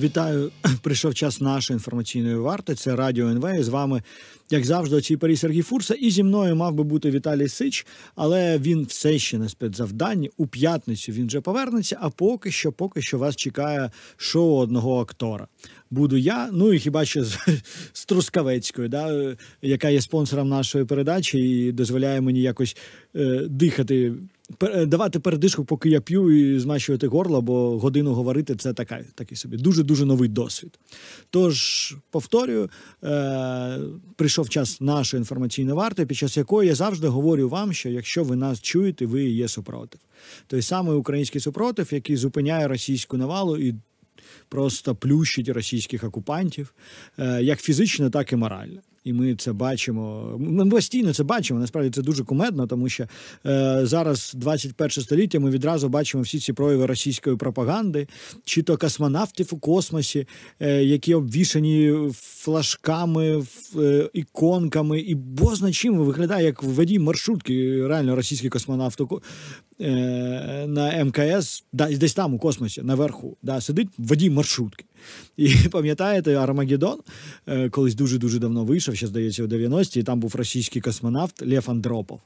Вітаю, прийшов час нашої інформаційної варти. Це Радіо НВ. І з вами, як завжди, цій парі Сергій Фурса. І зі мною мав би бути Віталій Сич, але він все ще на спецзавданні. У п'ятницю він вже повернеться. А поки що, поки що вас чекає шоу одного актора. Буду я, ну і хіба що з, з Трускавецькою, да, яка є спонсором нашої передачі і дозволяє мені якось е, дихати Е, давати передишку, поки я п'ю і змащувати горло, бо годину говорити це така, такий собі дуже-дуже новий досвід. Тож, повторюю, е, прийшов час нашої інформаційної варти, під час якої я завжди говорю вам, що якщо ви нас чуєте, ви є супротив. Той самий український супротив, який зупиняє російську навалу і. Просто плющить російських окупантів, е, як фізично, так і морально і ми це бачимо. Ми постійно це бачимо. Насправді це дуже кумедно, тому що е, зараз 21 століття. Ми відразу бачимо всі ці прояви російської пропаганди, чи то космонавтів у космосі, е, які обвішані флажками, е, іконками, і бозна чим виглядає як в воді маршрутки. Реально російський космонавт е, на МКС, да, десь там у космосі, наверху, да, сидить водій маршрутки. І пам'ятаєте, Армагеддон е, колись дуже-дуже давно вийшов, ще здається, у 90-ті, і там був російський космонавт Лев Андропов.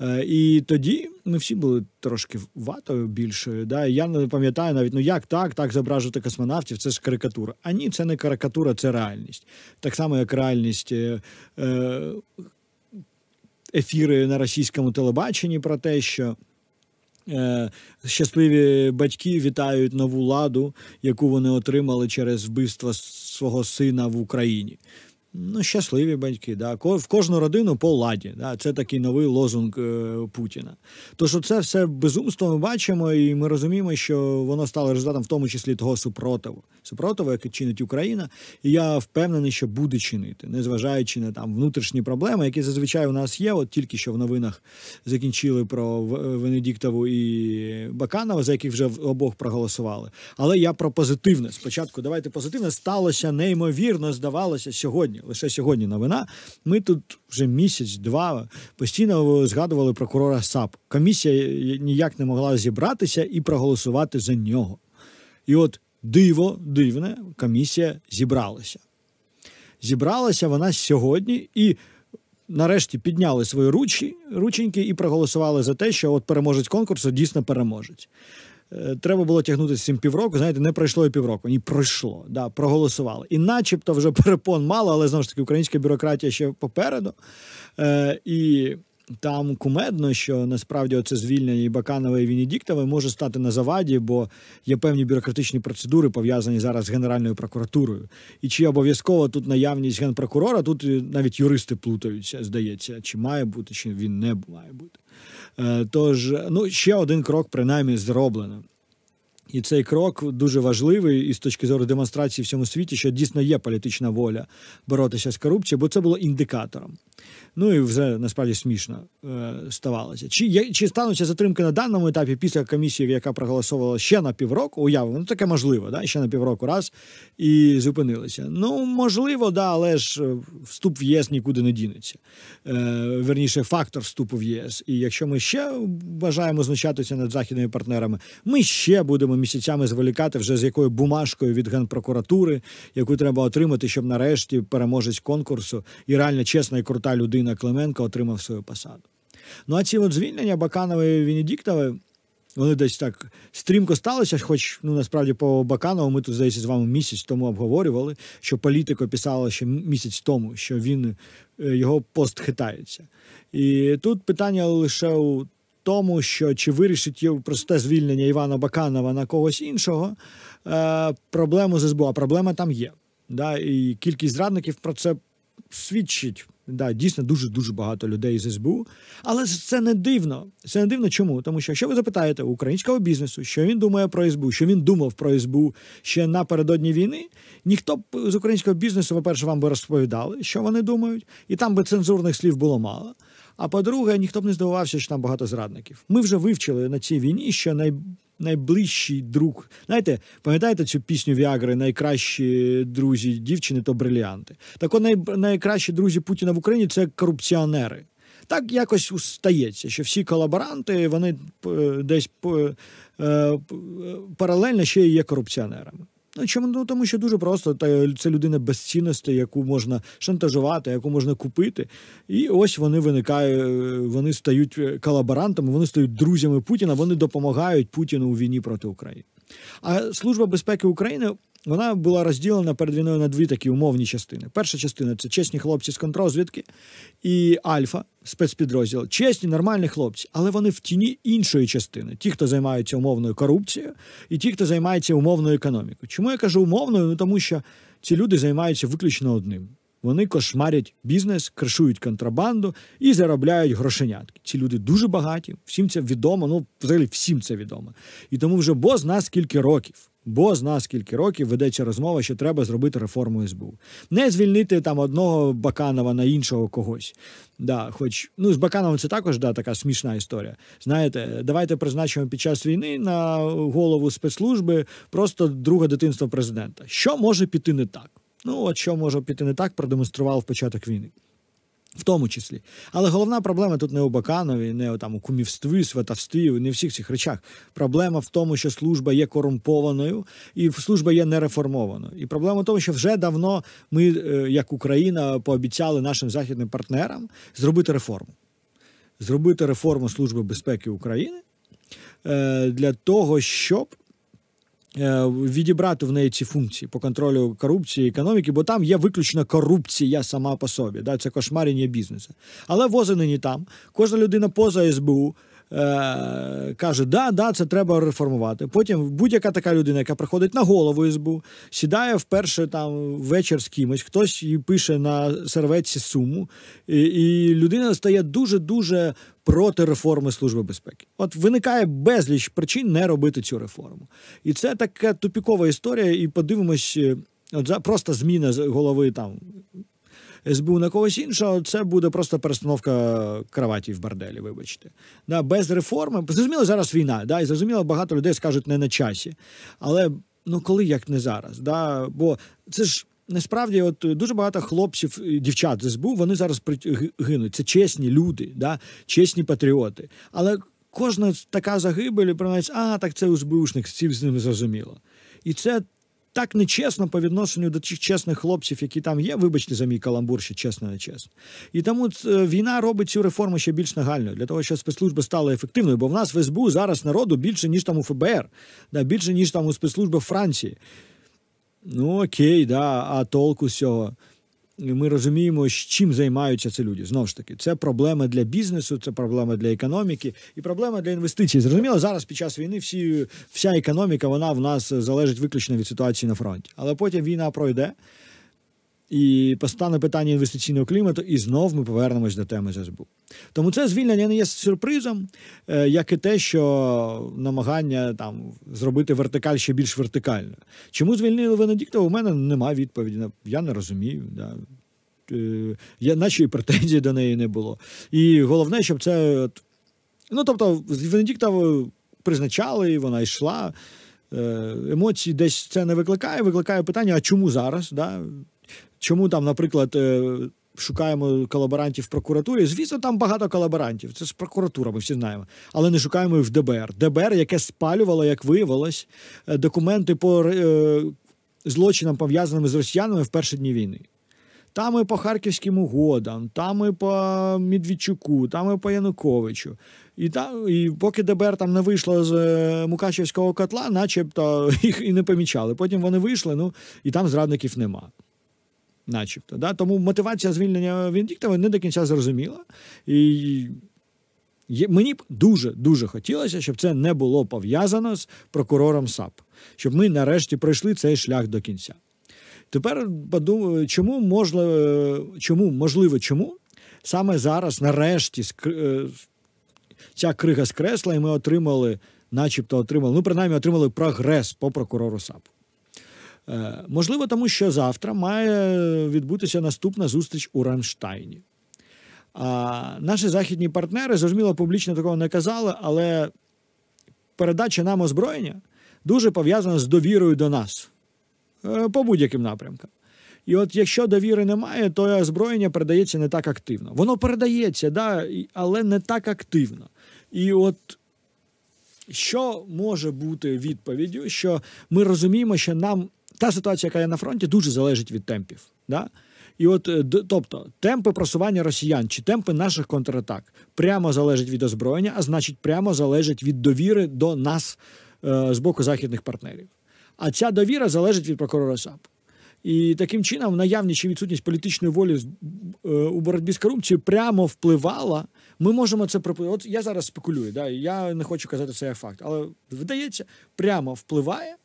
Е, і тоді ми ну, всі були трошки ватою більшою. Да? Я не пам'ятаю навіть, ну як так, так зображувати космонавтів, це ж карикатура. А ні, це не карикатура, це реальність. Так само, як реальність. Е, е Ефіри на російському телебаченні про те, що Е, щасливі батьки вітають нову ладу, яку вони отримали через вбивство свого сина в Україні. Ну, щасливі батьки, да. в кожну родину по ладі. Да. Це такий новий лозунг е, Путіна. Тож це все безумство ми бачимо, і ми розуміємо, що воно стало результатом в тому числі того супротиву, супротиву, яке чинить Україна. І я впевнений, що буде чинити, незважаючи на там внутрішні проблеми, які зазвичай у нас є. От тільки що в новинах закінчили про е, Венедіктову і Баканова, за яких вже обох проголосували. Але я про позитивне. Спочатку давайте позитивне сталося неймовірно, здавалося сьогодні лише сьогодні новина. Ми тут вже місяць-два постійно згадували прокурора САП. Комісія е, е, ніяк не могла зібратися і проголосувати за нього. І от диво, дивне, комісія зібралася. Зібралася вона сьогодні і. Нарешті підняли свої ручі, рученьки і проголосували за те, що от переможець конкурсу дійсно переможець. Е, треба було тягнути з цим півроку. Знаєте, не пройшло і півроку, ні пройшло. Да, проголосували. І, начебто, вже перепон мало, але знову ж таки, українська бюрократія ще попереду. Е, І там кумедно, що насправді це звільнення і Баканова і Венедіктова може стати на заваді, бо є певні бюрократичні процедури пов'язані зараз з Генеральною прокуратурою. І чи обов'язково тут наявність генпрокурора, тут е, навіть юристи плутаються, здається, чи має бути, чи він не має бути. Е, тож, ну ще один крок, принаймні, зроблено. І цей крок дуже важливий із точки зору демонстрації в всьому світі, що дійсно є політична воля боротися з корупцією, бо це було індикатором. Ну і вже насправді смішно е, ставалося. Чи є, чи стануться затримки на даному етапі після комісії, яка проголосувала ще на півроку, уявлено, ну таке можливо, да? ще на півроку раз і зупинилися. Ну, можливо, да, але ж е, вступ в ЄС нікуди не дінеться. Е, Верніше, фактор вступу в ЄС. І якщо ми ще бажаємо знущатися над західними партнерами, ми ще будемо місяцями зволікати вже з якою бумажкою від генпрокуратури, яку треба отримати, щоб нарешті переможець конкурсу і реально чесна і крута людина Клименко отримав свою посаду. Ну а ці от звільнення Баканової і Венедіктови, вони десь так стрімко сталися, хоч ну насправді по Баканову ми тут здається з вами місяць тому обговорювали, що політико писало ще місяць тому, що він е, його пост хитається. І тут питання лише у тому, що чи вирішить просте звільнення Івана Баканова на когось іншого е, проблему з а проблема там є. Да? І кількість зрадників про це свідчить. Да, дійсно дуже дуже багато людей з СБУ, але це не дивно. Це не дивно, чому? Тому що якщо ви запитаєте у українського бізнесу, що він думає про СБУ, що він думав про СБУ ще напередодні війни, ніхто б з українського бізнесу, по-перше, вам би розповідали, що вони думають, і там би цензурних слів було мало. А по-друге, ніхто б не здивувався, що там багато зрадників. Ми вже вивчили на цій війні, що най найближчий друг. Знаєте, пам'ятаєте цю пісню Віагри Найкращі друзі дівчини то бриліанти. Так от най... найкращі друзі Путіна в Україні це корупціонери. Так якось устається, що всі колаборанти вони е, десь е, е, паралельно ще є корупціонерами. Ну, чому ну тому, що дуже просто та це людина без цінності, яку можна шантажувати, яку можна купити. І ось вони виникають, вони стають е, колаборантами, вони стають друзями Путіна, вони допомагають Путіну у війні проти України. А служба безпеки України вона була розділена передвіною на дві такі умовні частини. Перша частина це чесні хлопці з контрозвідки і Альфа, спецпідрозділ. Чесні, нормальні хлопці, але вони в тіні іншої частини: ті, хто займаються умовною корупцією, і ті, хто займається умовною економікою. Чому я кажу умовною? Ну тому що ці люди займаються виключно одним. Вони кошмарять бізнес, кришують контрабанду і заробляють грошенятки. Ці люди дуже багаті, всім це відомо. Ну, взагалі всім це відомо. І тому вже бо з нас скільки років. Бо з нас скільки років ведеться розмова, що треба зробити реформу СБУ. Не звільнити там одного Баканова на іншого когось. Да, Хоч ну з Бакановим це також да, така смішна історія. Знаєте, давайте призначимо під час війни на голову спецслужби просто друге дитинство президента. Що може піти не так? Ну от що може піти не так, продемонстрував початок війни в тому числі. Але головна проблема тут не у Баканові, не там у кумівстві, сватовстві, не в всіх цих речах. Проблема в тому, що служба є корумпованою і служба є нереформованою. І проблема в тому, що вже давно ми, е, як Україна, пообіцяли нашим західним партнерам зробити реформу. Зробити реформу Служби безпеки України е, для того, щоб Е, відібрати в неї ці функції по контролю корупції економіки, бо там є виключно корупція сама по собі. Да? Це кошмарення бізнесу. Але вози нині там. Кожна людина поза СБУ е, каже, да, да, це треба реформувати. Потім будь-яка така людина, яка приходить на голову СБУ, сідає вперше там вечір з кимось, хтось їй пише на серветці суму, і, і людина стає дуже-дуже. Проти реформи Служби безпеки, от виникає безліч причин не робити цю реформу, і це така тупікова історія. І подивимось, е, от за просто зміна голови там СБУ на когось іншого, це буде просто перестановка кроваті в борделі, вибачте. Да, Без реформи. Зрозуміло, зараз війна, да, і зрозуміло, багато людей скажуть не на часі. Але ну коли як не зараз? Да? Бо це ж. Насправді, от дуже багато хлопців, дівчат з СБУ, вони зараз гинуть. Це чесні люди, да? чесні патріоти. Але кожна така загибель, принаймні, а так це СБУшник, всім з ним зрозуміло. І це так нечесно по відношенню до тих чесних хлопців, які там є. Вибачте за мій каламбур, що чесно не чесно. І тому е, війна робить цю реформу ще більш нагальною для того, щоб спецслужби стали ефективною. Бо в нас в СБУ зараз народу більше ніж там у ФБР, да більше ніж там у спецслужби Франції. Ну окей, да, а толку з цього ми розуміємо, чим займаються ці люди. Знову ж таки, це проблема для бізнесу, це проблема для економіки і проблема для інвестицій. Зрозуміло, зараз під час війни всі вся економіка вона в нас залежить виключно від ситуації на фронті. Але потім війна пройде. І постане питання інвестиційного клімату, і знов ми повернемось до теми ЗСБУ. Тому це звільнення не є сюрпризом, е, як і те, що намагання там зробити вертикаль ще більш вертикально. Чому звільнили Венедіктова? У мене немає відповіді. Я не розумію. Да. Е, я, Наче і претензій до неї не було. І головне, щоб це. Ну тобто, Венедіктову призначали, і вона йшла. Е, емоції десь це не викликає. Викликає питання: а чому зараз? Да? Чому там, наприклад, е, шукаємо колаборантів в прокуратурі? Звісно, там багато колаборантів. Це ж прокуратура, ми всі знаємо, але не шукаємо їх в ДБР. ДБР, яке спалювало, як виявилось, е, документи по е, злочинам пов'язаним з росіянами в перші дні війни. Там і по харківським угодам, там і по Медведчуку, там і по Януковичу. І там, і поки ДБР там не вийшло з Мукачевського котла, начебто їх і не помічали. Потім вони вийшли, ну і там зрадників нема начебто. Да? Тому мотивація звільнення Венедіктова не до кінця зрозуміла. І Мені б дуже дуже хотілося, щоб це не було пов'язано з прокурором САП, щоб ми нарешті пройшли цей шлях до кінця. Тепер подумаю, чому можливо, чому можливо, чому саме зараз, нарешті, е, ця крига скресла, і ми отримали, начебто, отримали, ну принаймні отримали прогрес по прокурору САП. Е, можливо, тому що завтра має відбутися наступна зустріч у Рамштайні. А Наші західні партнери, зрозуміло, публічно такого не казали, але передача нам озброєння дуже пов'язана з довірою до нас е, по будь-яким напрямкам. І от якщо довіри немає, то озброєння передається не так активно. Воно передається, да, але не так активно. І от що може бути відповіддю, що ми розуміємо, що нам та ситуація, яка є на фронті, дуже залежить від темпів. Да? І от е, тобто темпи просування росіян чи темпи наших контратак прямо залежать від озброєння, а значить, прямо залежать від довіри до нас е, з боку західних партнерів. А ця довіра залежить від прокурора САП. І таким чином наявність чи відсутність політичної волі е, у боротьбі з корупцією прямо впливала. Ми можемо це припу... От Я зараз спекулюю, да? я не хочу казати це як факт, але вдається, прямо впливає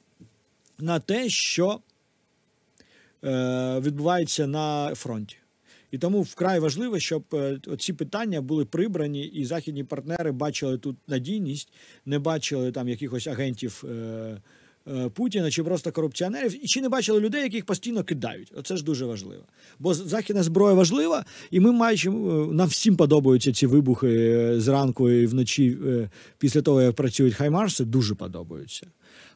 на те, що е, відбувається на фронті. І тому вкрай важливо, щоб е, ці питання були прибрані, і західні партнери бачили тут надійність, не бачили там якихось агентів е, е, Путіна чи просто корупціонерів, і чи не бачили людей, яких постійно кидають. Оце ж дуже важливо. Бо західна зброя важлива, і ми маємо е, нам всім подобаються ці вибухи е, зранку і вночі е, після того, як працюють хаймарси, дуже подобаються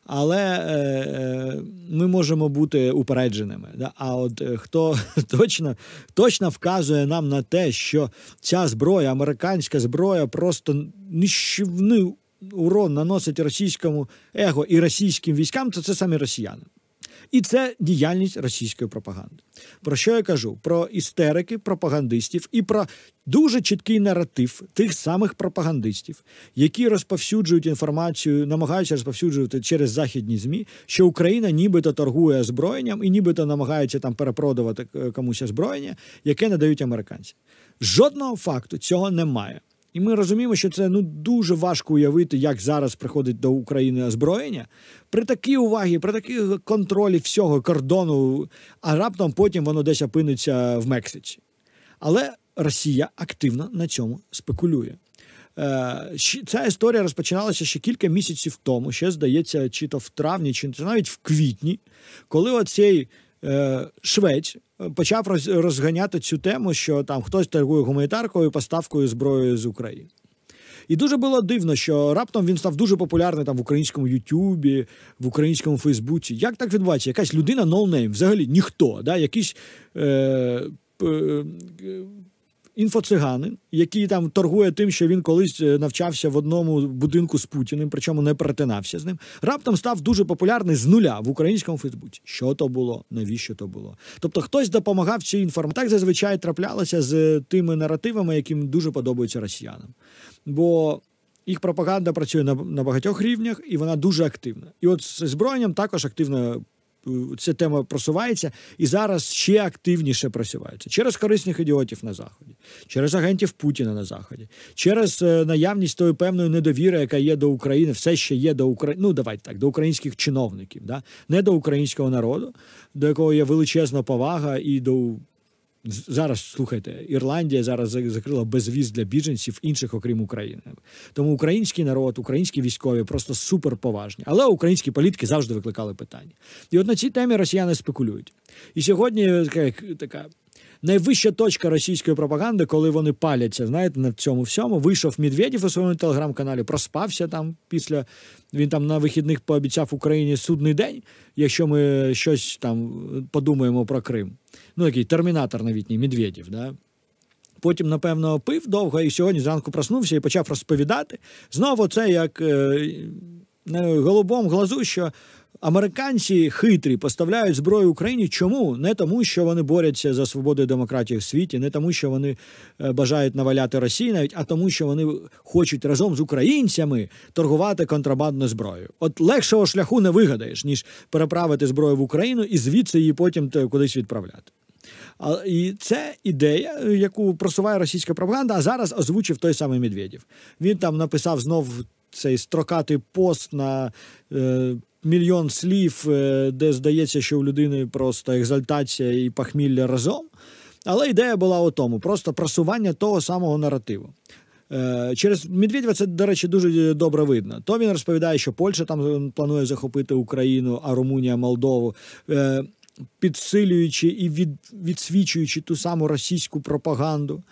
але е, е, ми можемо бути упередженими. А от е, хто точно точно вказує нам на те, що ця зброя, американська зброя, просто нищівний урон наносить російському его і російським військам, то це самі росіяни. І це діяльність російської пропаганди. Про що я кажу? Про істерики пропагандистів і про дуже чіткий наратив тих самих пропагандистів, які розповсюджують інформацію, намагаються розповсюджувати через західні змі, що Україна нібито торгує озброєнням і нібито намагається там перепродувати е, комусь озброєння, яке надають американці. Жодного факту цього немає. І ми розуміємо, що це ну дуже важко уявити, як зараз приходить до України озброєння. При такій увазі, при такій контролі всього кордону, а раптом потім воно десь опиниться в Мексиці. Але Росія активно на цьому спекулює. Е, ця історія розпочиналася ще кілька місяців тому, ще здається, чи то в травні, чи навіть в квітні, коли оцей е, швець почав розганяти цю тему, що там хтось торгує гуманітаркою поставкою зброї з України. І дуже було дивно, що раптом він став дуже популярний там в українському Ютубі, в українському Фейсбуці. Як так відбувається? Якась людина ноунейм, no взагалі ніхто, да? якийсь е, е, інфоциганин, який там торгує тим, що він колись е, навчався в одному будинку з Путіним, причому не перетинався з ним. Раптом став дуже популярний з нуля в українському Фейсбуці. Що то було? Навіщо то було? Тобто хтось допомагав цій інформації. Так зазвичай траплялося з тими наративами, яким дуже подобаються росіянам. Бо їх пропаганда працює на на багатьох рівнях, і вона дуже активна. І от з зброєнням також активно ця тема просувається і зараз ще активніше просувається через корисних ідіотів на заході, через агентів Путіна на заході, через е, наявність тої певної недовіри, яка є до України, все ще є до України. Ну давайте так, до українських чиновників, да не до українського народу, до якого є величезна повага і до зараз слухайте, Ірландія зараз закрила безвіз для біженців інших, окрім України. Тому український народ, українські військові просто суперповажні. Але українські політики завжди викликали питання. І от на цій темі росіяни спекулюють. І сьогодні е, така така найвища точка російської пропаганди, коли вони паляться, знаєте, на цьому всьому. Вийшов Медведєв у своєму телеграм-каналі, проспався там після. Він там на вихідних пообіцяв Україні судний день, якщо ми щось там подумаємо про Крим. Ну, такий термінатор новітній Медведєв. Да? Потім, напевно, пив довго і сьогодні зранку проснувся і почав розповідати. Знову це як. Е, голубом глазу, що Американці хитрі поставляють зброю Україні. Чому не тому, що вони борються за свободу і демократію в світі, не тому, що вони е, бажають наваляти Росії, навіть а тому, що вони хочуть разом з українцями торгувати контрабандною зброєю. От легшого шляху не вигадаєш, ніж переправити зброю в Україну і звідси її потім кудись відправляти. А, і це ідея, е, яку просуває російська пропаганда, а зараз озвучив той самий Медведєв. Він там написав знов цей строкатий пост на. Е, мільйон слів, е, де здається, що у людини просто екзальтація і пахмілля разом. Але ідея була у тому: просто просування того самого наративу. Е, через Медведєва це, до речі, дуже добре видно. То він розповідає, що Польща там планує захопити Україну, а Румунія, Молдову, е, підсилюючи і від, відсвічуючи ту саму російську пропаганду.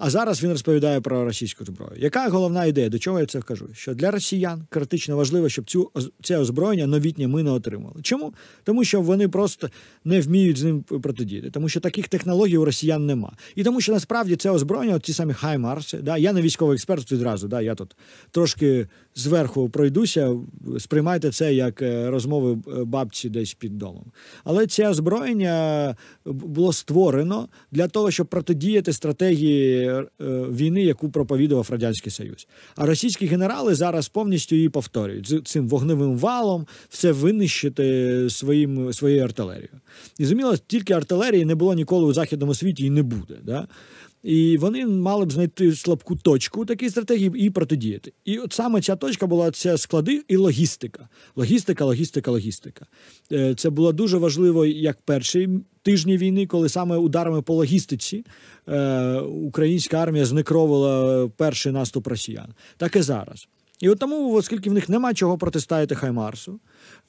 А зараз він розповідає про російську зброю. Яка головна ідея? До чого я це кажу? Що для росіян критично важливо, щоб цю це озброєння новітнє ми не отримали. Чому? Тому що вони просто не вміють з ним протидіяти, тому що таких технологій у росіян нема. І тому що насправді це озброєння, от ті самі хаймарси. Да, я не військовий експерт відразу. Да, я тут трошки зверху пройдуся, сприймайте це як е, розмови е, бабці десь під домом. Але це озброєння е, було створено для того, щоб протидіяти стратегії війни, яку проповідував радянський союз. А російські генерали зараз повністю її повторюють з цим вогневим валом, все винищити своїм своєю артилерією. І зуміло, тільки артилерії не було ніколи у західному світі і не буде. Да? І вони мали б знайти слабку точку такій стратегії і протидіяти. І от саме ця точка була ця склади і логістика. Логістика, логістика, логістика. Е, це було дуже важливо як перший тижні війни, коли саме ударами по логістиці е, українська армія знекровила перший наступ росіян, так і зараз. І от тому, оскільки в них нема чого протиставити Хаймарсу,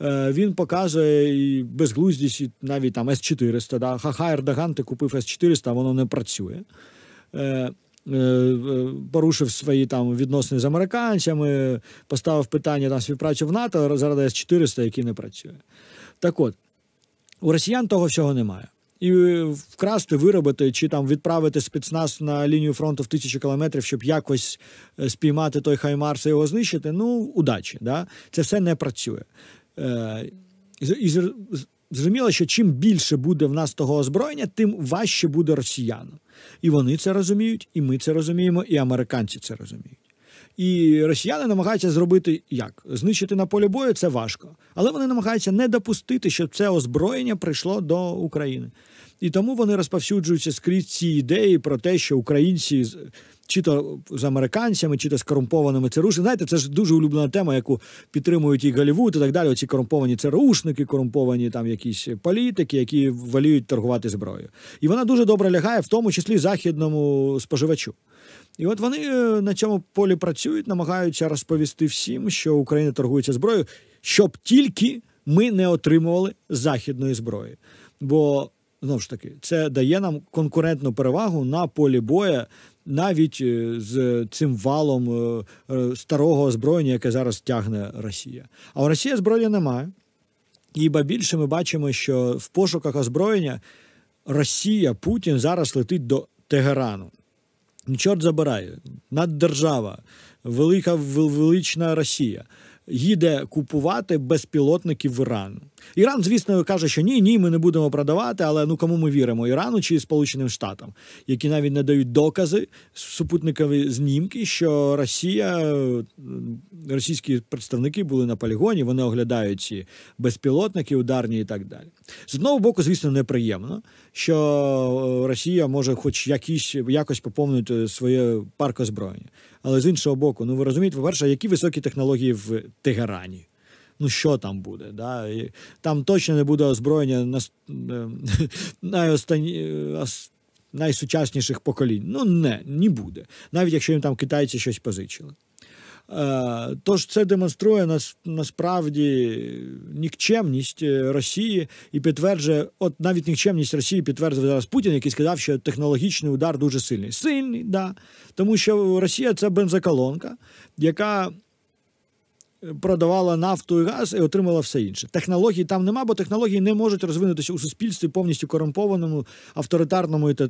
е, він показує і безглуздість, і навіть там С 400 Да? Ха-ха, Ердоган, ти купив С 400 а воно не працює. Е, е, е, порушив свої там відносини з американцями, поставив питання там співпрацю в НАТО заради С-400, який не працює. Так от, у росіян того всього немає. І вкрасти, виробити, чи там відправити спецназ на лінію фронту в тисячу кілометрів, щоб якось спіймати той Хаймарс і його знищити. Ну, удачі. Да? Це все не працює. Е, і, Зрозуміло, що чим більше буде в нас того озброєння, тим важче буде росіянам. І вони це розуміють, і ми це розуміємо, і американці це розуміють. І росіяни намагаються зробити як? Знищити на полі бою це важко. Але вони намагаються не допустити, щоб це озброєння прийшло до України. І тому вони розповсюджуються скрізь ці ідеї про те, що українці чи то з американцями, чи то з корумпованими ЦРУшниками. Знаєте, це ж дуже улюблена тема, яку підтримують і Голівуд і так далі. Оці корумповані ЦРУшники, корумповані там якісь політики, які воліють торгувати зброєю. І вона дуже добре лягає, в тому числі західному споживачу. І от вони е, на цьому полі працюють, намагаються розповісти всім, що Україна торгується зброєю, щоб тільки ми не отримували західної зброї. Бо знову ж таки це дає нам конкурентну перевагу на полі боя навіть е, з цим валом е, е, старого озброєння, яке зараз тягне Росія. А у Росії зброї немає. І ба більше ми бачимо, що в пошуках озброєння Росія, Путін зараз летить до Тегерану. Чорт забирає, наддержава, велика велична Росія їде купувати безпілотників в Іран. Іран, звісно, каже, що ні, ні, ми не будемо продавати, але ну кому ми віримо? Ірану чи Сполученим Штатам, які навіть не дають докази супутникові знімки, що Росія, російські представники були на полігоні, вони оглядають ці безпілотники, ударні і так далі. З одного боку, звісно, неприємно, що е, Росія може, хоч якісь якось поповнити своє парк озброєння. Але з іншого боку, ну ви розумієте, по-перше, які високі технології в Тегерані? Ну, що там буде? Да? Там точно не буде озброєння на е, найостанні. Е, найсучасніших поколінь. Ну, не, не буде. Навіть якщо їм там китайці щось позичили. Е, тож це демонструє нас насправді нікчемність е, Росії і підтверджує, от навіть нікчемність Росії підтверджує зараз Путін, який сказав, що технологічний удар дуже сильний. Сильний, да. Тому що Росія це бензоколонка, яка продавала нафту і газ і отримала все інше. Технологій там нема, бо технології не можуть розвинутися у суспільстві повністю корумпованому, авторитарному і е,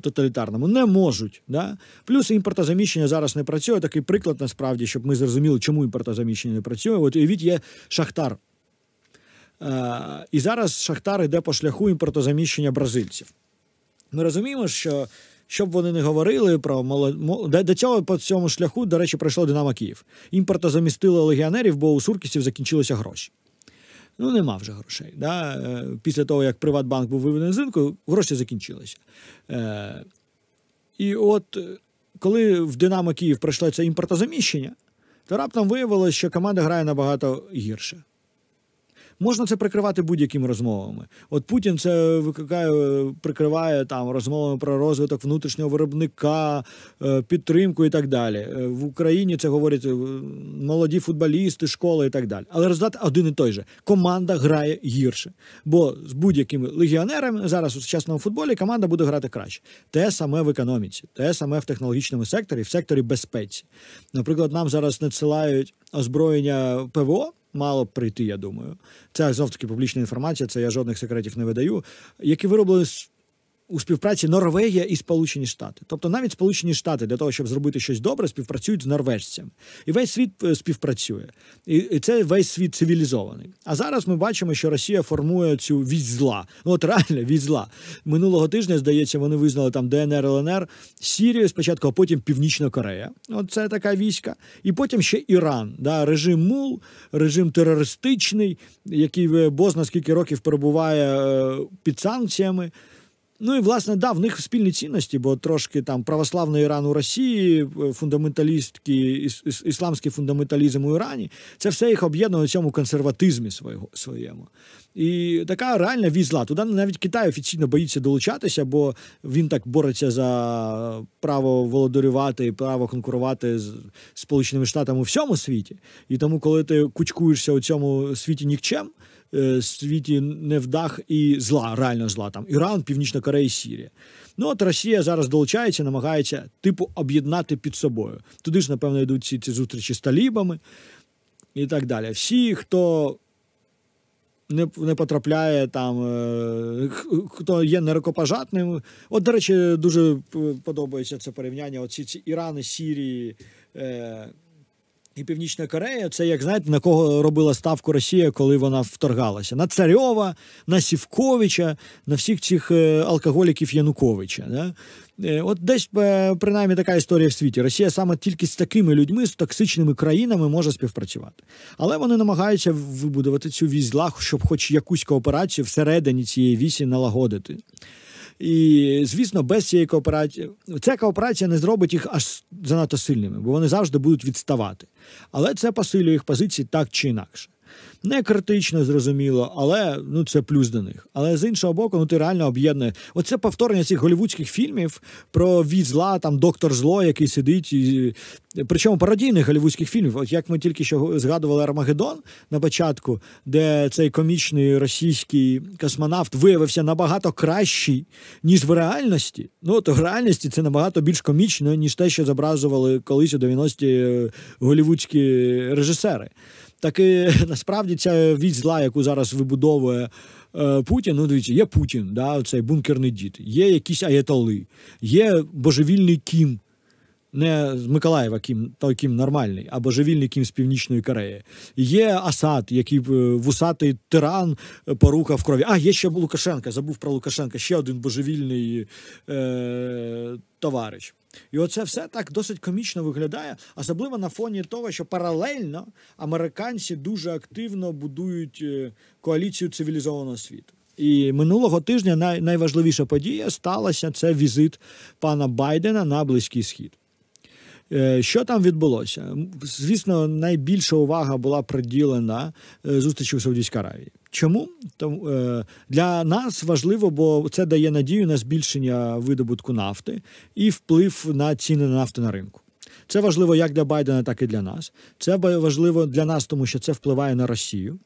тоталітарному. Не можуть. Да? Плюс імпортозаміщення зараз не працює. Такий приклад насправді, щоб ми зрозуміли, чому імпортозаміщення не працює. От уявіть, є Шахтар. Е, і зараз Шахтар йде по шляху імпортозаміщення бразильців. Ми розуміємо, що щоб вони не говорили про мало... до цього по цьому шляху, до речі, пройшло Динамо Київ. Імпорта замістили легіонерів, бо у Суркісів закінчилися гроші. Ну, нема вже грошей. Да? Е, після того, як Приватбанк був виведений з ринку, гроші закінчилися. Е, і от е, коли в Динамо Київ пройшло це імпортозаміщення, то раптом виявилося, що команда грає набагато гірше. Можна це прикривати будь-якими розмовами. От Путін це викликає, прикриває там розмовами про розвиток внутрішнього виробника, е, підтримку і так далі. Е, в Україні це говорять е, молоді футболісти, школи і так далі. Але результат один і той же: команда грає гірше. Бо з будь-якими легіонерами зараз у сучасному футболі команда буде грати краще. Те саме в економіці, те саме в технологічному секторі, в секторі безпеці. Наприклад, нам зараз надсилають озброєння ПВО мало б прийти, я думаю. Це знов таки публічна інформація, це я жодних секретів не видаю, які вироблені з у співпраці Норвегія і Сполучені Штати. Тобто навіть Сполучені Штати для того, щоб зробити щось добре, співпрацюють з норвежцями. І весь світ е, співпрацює. І це весь світ цивілізований. А зараз ми бачимо, що Росія формує цю вісь зла. Ну от реально вісь зла. Минулого тижня, здається, вони визнали там ДНР, ЛНР, Сірію спочатку, а потім Північна Корея. От це така війська. І потім ще Іран. Да, Режим мул, режим терористичний, який е, бозна скільки років перебуває е, під санкціями. Ну і власне да, в них спільні цінності, бо трошки там православний Іран у Росії, е, фундаменталістки, іс- ісламський фундаменталізм у Ірані. Це все їх об'єднує у цьому консерватизмі свого, своєму. І така реальна візла. Туди навіть Китай офіційно боїться долучатися, бо він так бореться за право володарювати і право конкурувати з Сполученими Штатами у всьому світі. І тому, коли ти кучкуєшся у цьому світі нікчем. Е, світі невдах і зла, реально зла там Іран, Північна Корея і Сірія. Ну от Росія зараз долучається, намагається типу об'єднати під собою. Туди ж, напевно, йдуть ці, ці зустрічі з талібами і так далі. Всі, хто. Не не потрапляє там, е, хто є нерокопожатним. От, до речі, дуже подобається це порівняння. Оці ці Ірани, Сірії. Е, і Північна Корея це як знаєте на кого робила ставку Росія, коли вона вторгалася на Царьова, на Сівковича, на всіх цих е, алкоголіків Януковича. Да? Е, от десь е, принаймні така історія в світі. Росія саме тільки з такими людьми, з токсичними країнами може співпрацювати, але вони намагаються вибудувати цю візь зла, щоб, хоч якусь кооперацію всередині цієї вісі налагодити. І, звісно, без цієї кооперації ця кооперація не зробить їх аж занадто сильними, бо вони завжди будуть відставати. Але це посилює їх позиції так чи інакше. Не критично, зрозуміло, але ну це плюс до них. Але з іншого боку, ну ти реально об'єднує. Оце повторення цих голівудських фільмів про від зла, там доктор зло, який сидить, і... причому пародійних голівудських фільмів. От як ми тільки що згадували Армагеддон на початку, де цей комічний російський космонавт виявився набагато кращий, ніж в реальності. Ну то в реальності це набагато більш комічно, ніж те, що зобразували колись у 90-ті е, голівудські режисери таки насправді ця віч зла, яку зараз вибудовує е, Путін. Ну, дивіться, є Путін, да, цей бункерний дід, є якісь аєтоли, є божевільний Кім. Не з Миколаєва Кім, той Кім нормальний, а божевільний Кім з Північної Кореї. Є Асад, який е, вусатий тиран е, в крові. А, є ще Лукашенка, забув про Лукашенка, ще один божевільний е, товариш. І оце все так досить комічно виглядає, особливо на фоні того, що паралельно американці дуже активно будують е, коаліцію цивілізованого світу. І минулого тижня най- найважливіша подія сталася це візит пана Байдена на Близький Схід. Е, що там відбулося? Звісно, найбільша увага була приділена е, зустрічі в Саудівській Аравії. Чому Тому е, для нас важливо, бо це дає надію на збільшення видобутку нафти і вплив на ціни нафти на ринку. Це важливо як для Байдена, так і для нас. Це важливо для нас, тому що це впливає на Росію.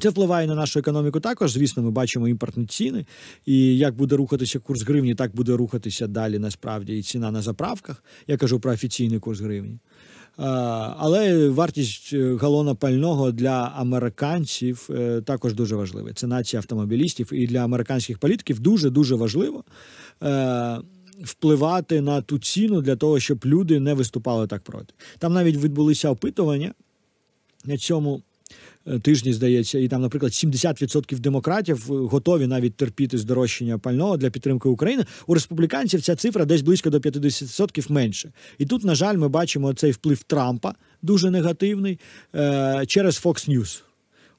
Це впливає на нашу економіку також. Звісно, ми бачимо імпортні ціни. І як буде рухатися курс гривні, так буде рухатися далі насправді і ціна на заправках. Я кажу про офіційний курс гривні. Але вартість е, галона пального для американців е, також дуже важлива. Це нація автомобілістів, і для американських політиків дуже дуже важливо е, впливати на ту ціну для того, щоб люди не виступали так проти. Там навіть відбулися опитування на цьому. Е, тижні, здається, і там, наприклад, 70% демократів е, готові навіть терпіти здорожчання пального для підтримки України. У республіканців ця цифра десь близько до 50% менше. І тут, на жаль, ми бачимо цей вплив Трампа дуже негативний е, через Fox News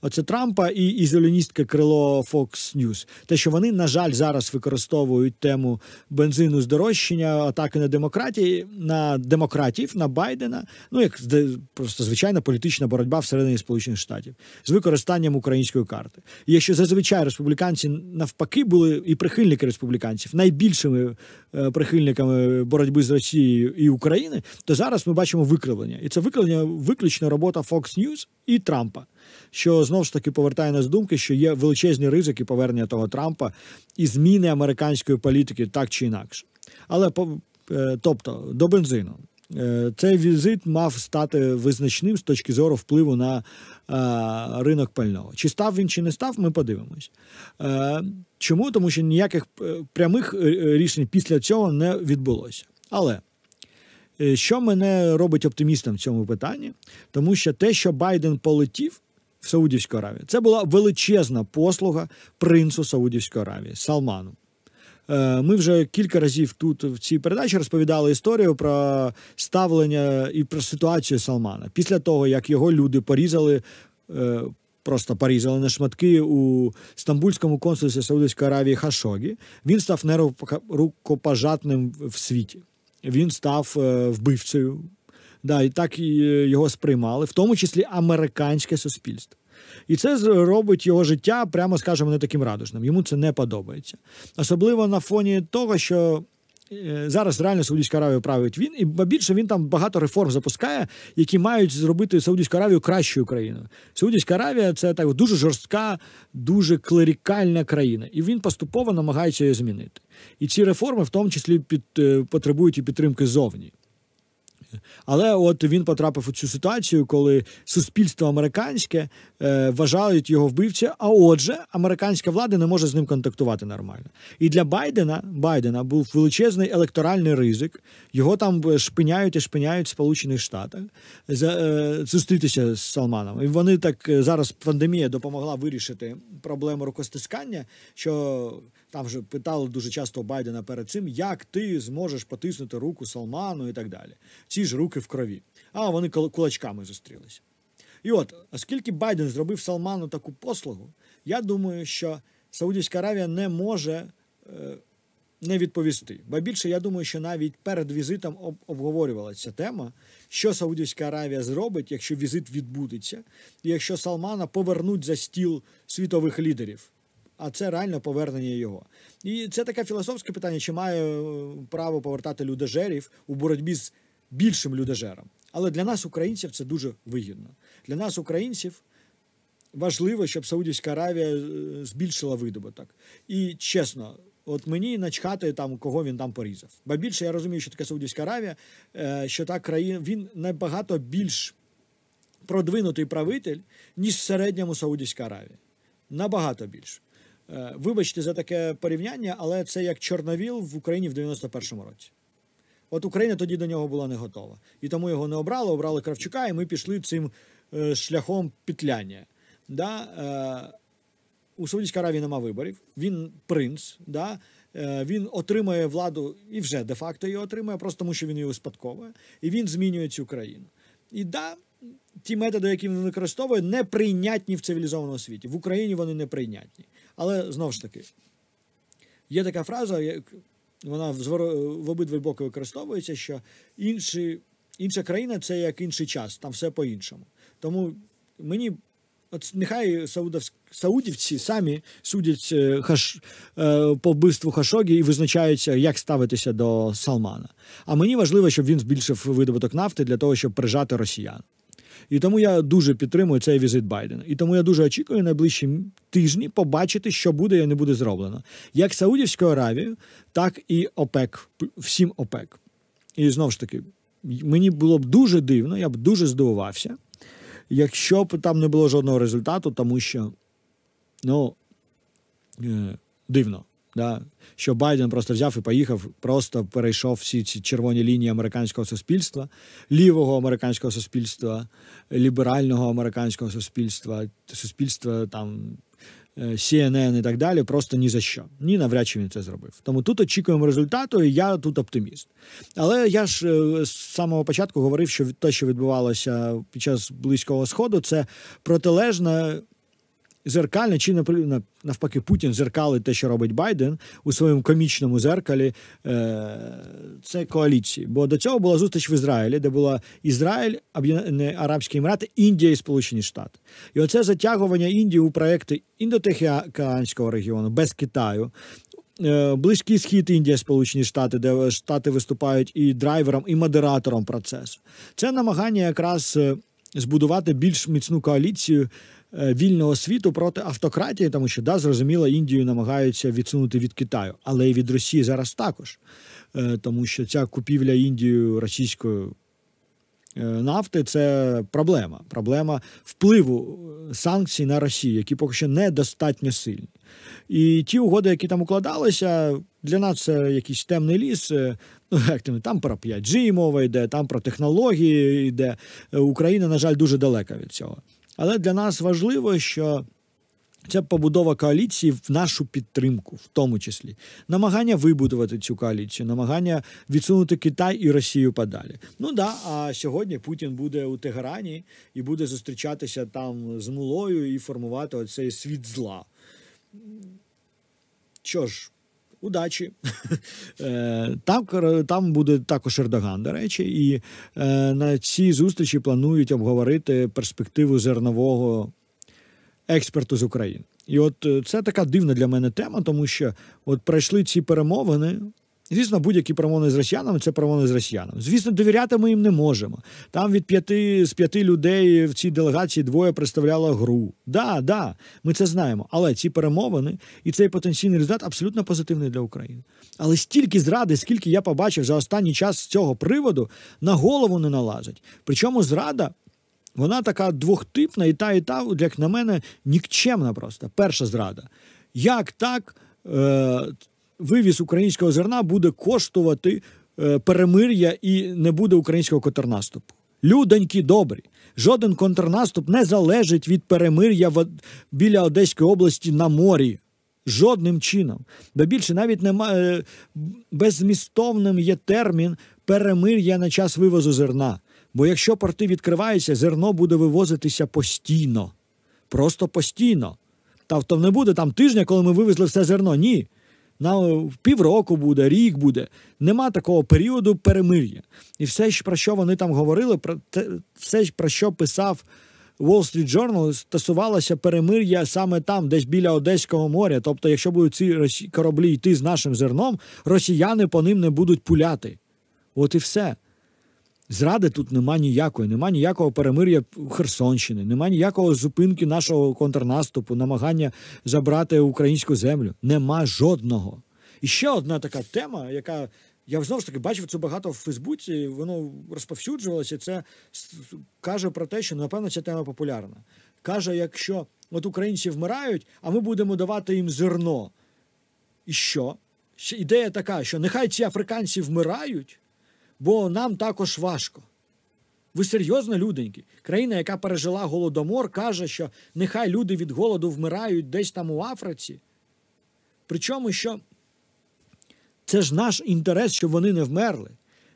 оце Трампа і ізоліністське крило Fox News. Те, що вони, на жаль, зараз використовують тему бензину здорожчання, атаки на демократії, на демократів, на Байдена. Ну як просто звичайна політична боротьба всередині Сполучених Штатів з використанням української карти. І якщо зазвичай республіканці навпаки були і прихильники республіканців найбільшими е, прихильниками боротьби з Росією і України, то зараз ми бачимо викривлення, і це викривлення виключно робота Fox News і Трампа що знову ж таки повертає нас думки, що є величезні ризики повернення того Трампа і зміни американської політики так чи інакше. Але е, тобто до бензину. Е, цей візит мав стати визначним з точки зору впливу на е, ринок пального. Чи став він, чи не став, ми подивимось. Е, чому? Тому що ніяких е, прямих рішень після цього не відбулося. Але що мене робить оптимістом в цьому питанні? Тому що те, що Байден полетів, в Саудівській Аравії. Це була величезна послуга принцу Саудівської Аравії Салману. Е, ми вже кілька разів тут в цій передачі розповідали історію про ставлення і про ситуацію Салмана після того, як його люди порізали. Е, просто порізали на шматки у стамбульському консульстві Саудівської Аравії Хашогі. Він став нерукопожатним в світі. Він став е, вбивцею Да, і так е, його сприймали, в тому числі американське суспільство. І це робить його життя, прямо скажемо, не таким радужним. Йому це не подобається. Особливо на фоні того, що е, зараз реально Саудівська Аравія править він, і більше він там багато реформ запускає, які мають зробити Саудівську Аравію кращою країною. Саудівська Аравія це так дуже жорстка, дуже клерікальна країна, і він поступово намагається її змінити. І ці реформи, в тому числі, під е, потребують і підтримки зовні. Але от він потрапив у цю ситуацію, коли суспільство американське е, вважають його вбивця, а отже, американська влада не може з ним контактувати нормально. І для Байдена Байдена був величезний електоральний ризик. Його там е, шпиняють і шпиняють в Сполучених Штатах за е, зустрітися з Салманом. І вони так е, зараз пандемія допомогла вирішити проблему рукостискання. що там вже питали дуже часто Байдена перед цим, як ти зможеш потиснути руку Салману і так далі. Ці ж руки в крові. А вони кулачками зустрілися. І от, оскільки Байден зробив Салману таку послугу, я думаю, що Саудівська Аравія не може е, не відповісти. Ба більше, я думаю, що навіть перед візитом об- обговорювалася тема, що Саудівська Аравія зробить, якщо візит відбудеться, і якщо Салмана повернуть за стіл світових лідерів а це реально повернення його. І це таке філософське питання: чи має е, право повертати людожерів у боротьбі з більшим людожером? Але для нас, українців, це дуже вигідно. Для нас, українців, важливо, щоб Саудівська Аравія е, збільшила видобуток. І чесно. От мені начхати там кого він там порізав. Ба більше я розумію, що таке Саудівська Аравія, е, що та країна він набагато більш продвинутий правитель, ніж в середньому Саудівська Аравія. Набагато більше. Е, вибачте за таке порівняння, але це як Чорновіл в Україні в 91-му році. От Україна тоді до нього була не готова. І тому його не обрали, обрали Кравчука, і ми пішли цим е, шляхом петляння. Да? Е, у Саудівській Аравії нема виборів, він принц, да? він отримує владу і вже де-факто її отримує, просто тому що він її успадковує, і він змінює цю країну. І да, ті методи, які він використовує, не прийнятні в цивілізованому світі. В Україні вони не прийнятні. Але знову ж таки, є така фраза, як вона в в обидві боки використовується, що інші, інша країна це як інший час, там все по-іншому. Тому мені. От нехай саудовсь... саудівці самі судять е, хаш... Е, по вбивству Хашогі і визначаються, як ставитися до Салмана. А мені важливо, щоб він збільшив видобуток нафти для того, щоб прижати росіян. І тому я дуже підтримую цей візит Байдена. І тому я дуже очікую найближчі тижні побачити, що буде і не буде зроблено, як Саудівською Аравією, так і ОПЕК, всім ОПЕК. І знову ж таки, мені було б дуже дивно, я б дуже здивувався, якщо б там не було жодного результату, тому що ну, е, дивно. Да, що Байден просто взяв і поїхав, просто перейшов всі ці червоні лінії американського суспільства, лівого американського суспільства, ліберального американського суспільства, суспільства там е, CNN і так далі. Просто ні за що. Ні, навряд чи він це зробив. Тому тут очікуємо результату, і я тут оптиміст. Але я ж е, з самого початку говорив, що те, що відбувалося під час близького сходу, це протилежна зеркальне, чи навпаки, Путін зеркалить те, що робить Байден у своєму комічному зеркалі е, це коаліції. Бо до цього була зустріч в Ізраїлі, де була Ізраїль, Об'єднані Арабські Емірати, Індія і Сполучені Штати. І оце затягування Індії у проекти індотихіокеанського регіону без Китаю. Е, Близький схід Індія, Сполучені Штати, де Штати виступають і драйвером, і модератором процесу. Це намагання якраз е, збудувати більш міцну коаліцію Е, вільного світу проти автократії, тому що да, зрозуміло, Індію намагаються відсунути від Китаю, але і від Росії зараз також, е, тому що ця купівля Індією російською. Е, нафти це проблема. Проблема впливу санкцій на Росію, які поки що недостатньо сильні. І ті угоди, які там укладалися, для нас це якийсь темний ліс. Ну як там про 5G мова йде, там про технології йде. Україна, на жаль, дуже далека від цього. Але для нас важливо, що ця побудова коаліції в нашу підтримку, в тому числі, намагання вибудувати цю коаліцію, намагання відсунути Китай і Росію подалі. Ну да, а сьогодні Путін буде у Тегерані і буде зустрічатися там з мулою і формувати оцей світ зла. Що ж? удачі. Е, там е, там буде також Ердоган, до речі, і е, на цій зустрічі планують обговорити перспективу зернового експерту з України. І от це така дивна для мене тема, тому що от пройшли ці перемовини Звісно, будь-які промови з росіянами це промови з росіянами. Звісно, довіряти ми їм не можемо. Там від п'яти з п'яти людей в цій делегації двоє представляло гру. Да, да, ми це знаємо. Але ці перемовини і цей потенційний результат абсолютно позитивний для України. Але стільки зради, скільки я побачив за останній час з цього приводу, на голову не налазить. Причому зрада. Вона така двохтипна, і та, і та, як на мене, нікчемна просто перша зрада. Як так е, вивіз українського зерна буде коштувати е, перемир'я і не буде українського контрнаступу. Людонькі добрі. Жоден контрнаступ не залежить від перемир'я біля Одеської області на морі. Жодним чином. До більше навіть немає е, безмістовним є термін перемир'я на час вивозу зерна. Бо якщо порти відкриваються, зерно буде вивозитися постійно. Просто постійно. Тобто не буде там тижня, коли ми вивезли все зерно. Ні на півроку буде, рік буде. Нема такого періоду перемир'я. І все, про що вони там говорили, про те, все, про що писав Wall Street Journal, стосувалося перемир'я саме там, десь біля Одеського моря. Тобто, якщо будуть ці кораблі йти з нашим зерном, росіяни по ним не будуть пуляти. От і все. Зради тут нема ніякої, нема ніякого перемир'я Херсонщини, нема ніякого зупинки нашого контрнаступу, намагання забрати українську землю. Нема жодного. І ще одна така тема, яка я знову ж таки бачив це багато в Фейсбуці. Воно розповсюджувалося. Це каже про те, що напевно ця тема популярна. Каже, якщо от українці вмирають, а ми будемо давати їм зерно. І що? Ідея така, що нехай ці африканці вмирають бо нам також важко. Ви серйозно, люденькі? Країна, яка пережила голодомор, каже, що нехай люди від голоду вмирають десь там у Африці. Причому, що це ж наш інтерес, щоб вони не вмерли.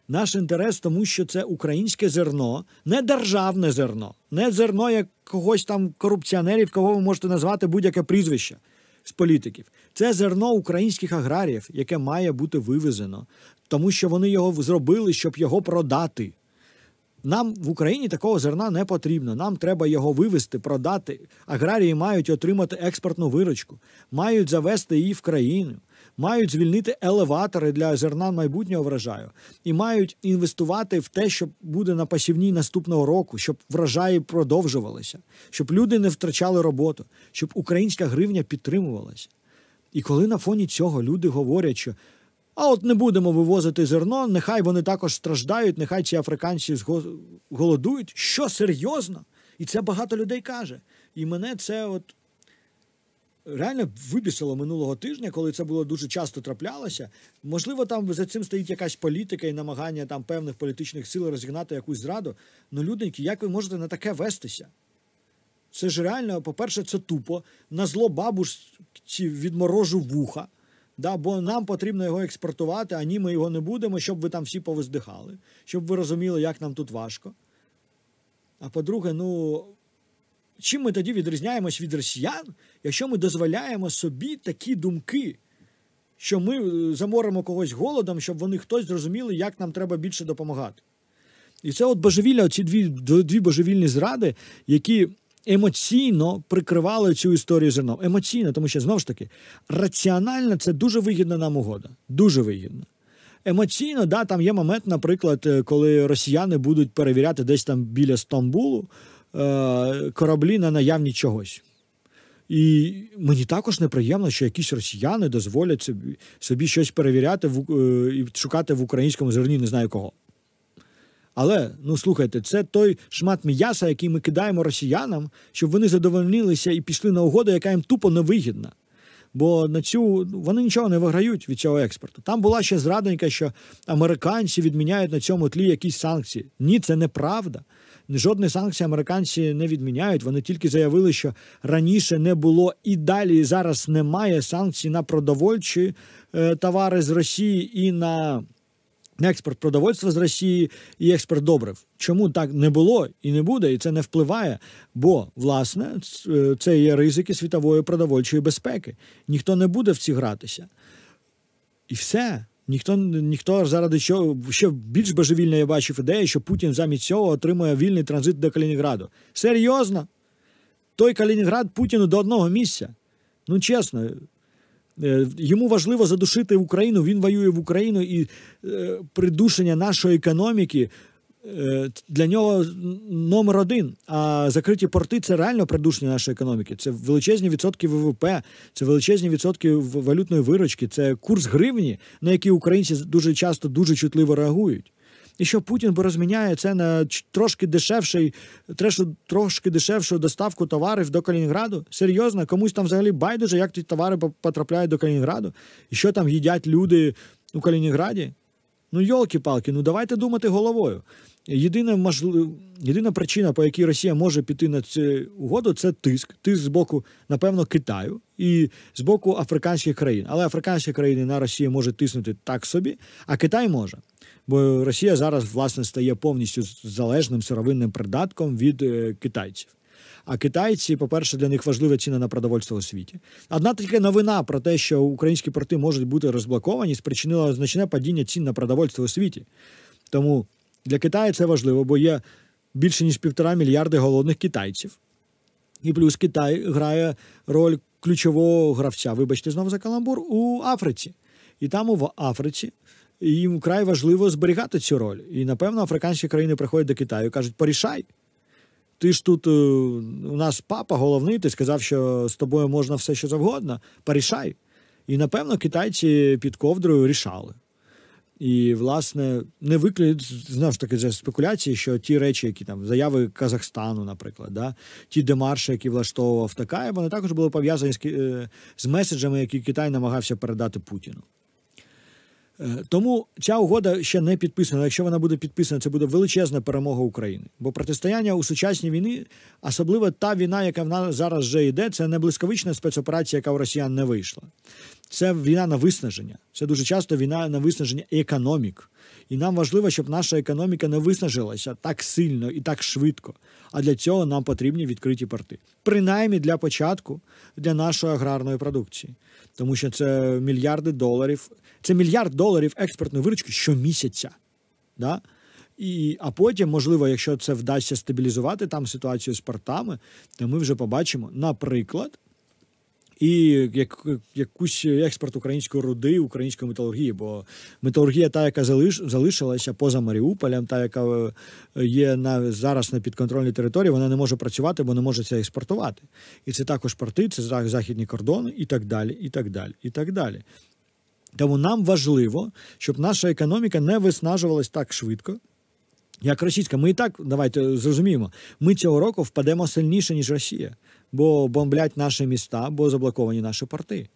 Наш інтерес, тому що це українське зерно, не державне зерно, не зерно якогось там корупціонерів, кого ви можете назвати будь-яке прізвище з політиків. Це зерно українських аграріїв, яке має бути вивезено тому що вони його зробили, щоб його продати. Нам в Україні такого зерна не потрібно. Нам треба його вивезти, продати. Аграрії мають отримати експортну виручку, мають завести її в країну, мають звільнити елеватори для зерна майбутнього врожаю і мають інвестувати в те, що буде на пасівній наступного року, щоб врожаї продовжувалися, щоб люди не втрачали роботу, щоб українська гривня підтримувалася. І коли на фоні цього люди говорять, що а от не будемо вивозити зерно, нехай вони також страждають, нехай ці африканці голодують. Що серйозно? І це багато людей каже. І мене це от реально вибісило минулого тижня, коли це було дуже часто траплялося. Можливо, там за цим стоїть якась політика і намагання там певних політичних сил розігнати якусь зраду. Ну, люденьки, як ви можете на таке вестися? Це ж реально, по-перше, це тупо. На зло бабушці відморожу вуха. Да, Бо нам потрібно його експортувати, а ні, ми його не будемо, щоб ви там всі повиздихали, щоб ви розуміли, як нам тут важко. А по-друге, ну чим ми тоді відрізняємось від росіян, якщо ми дозволяємо собі такі думки, що ми е, заморимо когось голодом, щоб вони хтось зрозуміли, як нам треба більше допомагати. І це от божевілля, оці дві дві божевільні зради, які емоційно прикривали цю історію зерном. Емоційно, тому що знову ж таки раціонально це дуже вигідна нам угода. Дуже вигідна. Емоційно, да, там є момент, наприклад, е, коли росіяни будуть перевіряти десь там біля Стамбулу е- кораблі на наявні чогось. І мені також неприємно, що якісь росіяни дозволять собі собі щось перевіряти в е- і шукати в українському зерні, не знаю кого. Але ну слухайте, це той шмат м'яса, який ми кидаємо росіянам, щоб вони задовольнилися і пішли на угоду, яка їм тупо невигідна. Бо на цю ну, вони нічого не виграють від цього експорту. Там була ще зрадонька, що американці відміняють на цьому тлі якісь санкції. Ні, це неправда. Жодні санкції американці не відміняють. Вони тільки заявили, що раніше не було і далі і зараз немає санкцій на продовольчі е, товари з Росії і на експорт продовольства з Росії і експорт добрив. Чому так не було і не буде, і це не впливає? Бо власне е, це є ризики світової продовольчої безпеки. Ніхто не буде в ці гратися. І все. Ніхто ніхто заради чого ще більш божевільно я бачив ідею, що Путін замість цього отримує вільний транзит до Калініграду. Серйозно? Той Калініград Путіну до одного місця. Ну чесно, Е, йому важливо задушити Україну. Він воює в Україну і е, придушення нашої економіки. Е, для нього номер один. А закриті порти це реально придушення нашої економіки. Це величезні відсотки ВВП, це величезні відсотки валютної виручки, це курс гривні, на який українці дуже часто дуже чутливо реагують і що Путін би розміняє це на трошки дешевший, трошки дешевшу доставку товарів до Калінінграду. Серйозно, комусь там взагалі байдуже, як ті товари потрапляють до Калінінграду, і що там їдять люди у Калінінграді. Ну, йолки-палки, ну давайте думати головою. Єдина можлив... єдина причина, по якій Росія може піти на цю угоду, це тиск. Тиск з боку, напевно, Китаю і з боку африканських країн. Але африканські країни на Росію можуть тиснути так собі, а Китай може бо Росія зараз власне стає повністю залежним сировинним придатком від е, китайців. А китайці, по-перше, для них важлива ціна на продовольство у світі. Одна така новина про те, що українські порти можуть бути розблоковані, спричинила значне падіння цін на продовольство у світі. Тому для Китаю це важливо, бо є більше ніж півтора мільярди голодних китайців. І плюс Китай грає роль ключового гравця, вибачте, знову за каламбур у Африці. І там у Африці їм вкрай важливо зберігати цю роль. І напевно африканські країни приходять до Китаю і кажуть, порішай. Ти ж тут е, у нас папа головний, ти сказав, що з тобою можна все що завгодно, порішай. І напевно китайці під ковдрою рішали. І, власне, не виключно, знову ж таки, за спекуляції, що ті речі, які там заяви Казахстану, наприклад, да, ті демарші, які влаштовував така вони також були пов'язані з, е, з меседжами, які Китай намагався передати Путіну. Е, тому ця угода ще не підписана. Якщо вона буде підписана, це буде величезна перемога України. Бо протистояння у сучасній війні, особливо та війна, яка в нас зараз вже йде, це не блискавична спецоперація, яка у росіян не вийшла. Це війна на виснаження. Це дуже часто війна на виснаження економік. І нам важливо, щоб наша економіка не виснажилася так сильно і так швидко. А для цього нам потрібні відкриті порти, принаймні для початку для нашої аграрної продукції тому що це мільярди доларів, це мільярд доларів експортної виручки щомісяця. Да? І, А потім, можливо, якщо це вдасться стабілізувати там ситуацію з портами, то ми вже побачимо, наприклад, і як, якусь експорт української руди, української металургії, бо металургія, та, яка залиш, залишилася поза Маріуполем, та яка е, є на зараз на підконтрольній території, вона не може працювати, бо не може це експортувати. І це також порти, це західні кордони і так далі, і так далі, і так далі. Тому нам важливо, щоб наша економіка не виснажувалась так швидко. Як російська, ми і так давайте зрозуміємо, ми цього року впадемо сильніше ніж Росія, бо бомблять наші міста, бо заблоковані наші порти.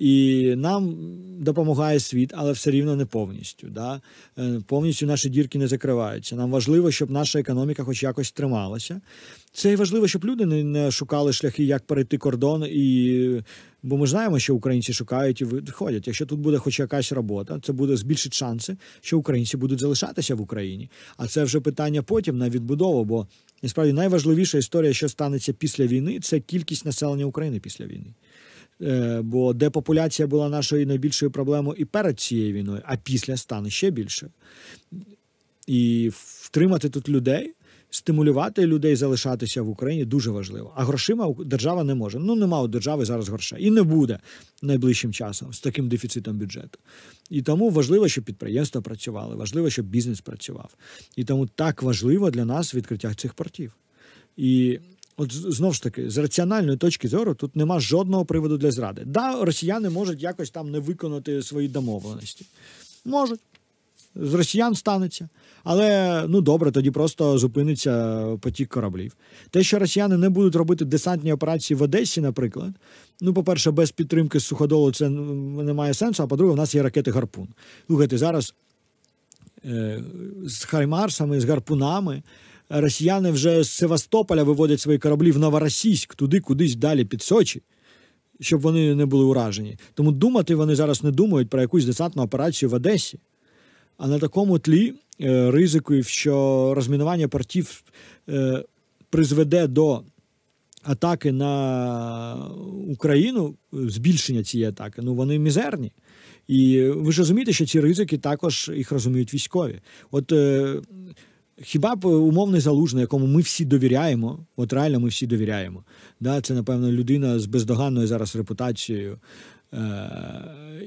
І нам допомагає світ, але все рівно не повністю. Да? Е, повністю наші дірки не закриваються. Нам важливо, щоб наша економіка хоч якось трималася. Це і важливо, щоб люди не шукали шляхи, як перейти кордон. І... Бо ми знаємо, що українці шукають і виходять. Якщо тут буде хоч якась робота, це буде збільшити шанси, що українці будуть залишатися в Україні. А це вже питання потім на відбудову. Бо насправді найважливіша історія, що станеться після війни, це кількість населення України після війни. Е, бо депопуляція була нашою найбільшою проблемою і перед цією війною, а після стане ще більше. І втримати тут людей, стимулювати людей залишатися в Україні дуже важливо. А грошима держава не може. Ну нема у держави зараз грошей і не буде найближчим часом з таким дефіцитом бюджету. І тому важливо, щоб підприємства працювали, важливо, щоб бізнес працював. І тому так важливо для нас відкриття цих портів. І От знову ж таки, з раціональної точки зору тут нема жодного приводу для зради. Да, росіяни можуть якось там не виконати свої домовленості. Можуть. З росіян станеться, але ну добре, тоді просто зупиниться потік кораблів. Те, що росіяни не будуть робити десантні операції в Одесі, наприклад. Ну, по-перше, без підтримки суходолу це не має сенсу. А по-друге, в нас є ракети гарпун. Слухайте, зараз е- з хаймарсами, з гарпунами росіяни вже з Севастополя виводять свої кораблі в Новоросійськ, туди кудись далі під Сочі, щоб вони не були уражені. Тому думати вони зараз не думають про якусь десантну операцію в Одесі. А на такому тлі е, ризиків, що розмінування портів е, призведе до атаки на Україну, збільшення цієї атаки, ну вони мізерні. І ви ж розумієте, що ці ризики також їх розуміють військові. От е, Хіба б е, умовний залужний, якому ми всі довіряємо, от реально ми всі довіряємо. Да, Це, напевно, людина з бездоганною зараз репутацією е-